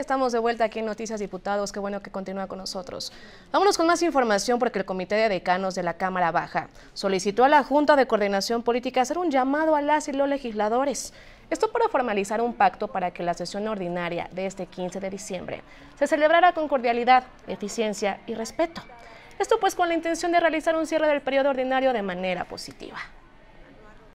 estamos de vuelta aquí en Noticias Diputados, qué bueno que continúa con nosotros. Vámonos con más información porque el Comité de Decanos de la Cámara Baja solicitó a la Junta de Coordinación Política hacer un llamado a las y los legisladores. Esto para formalizar un pacto para que la sesión ordinaria de este 15 de diciembre se celebrara con cordialidad, eficiencia y respeto. Esto pues con la intención de realizar un cierre del periodo ordinario de manera positiva.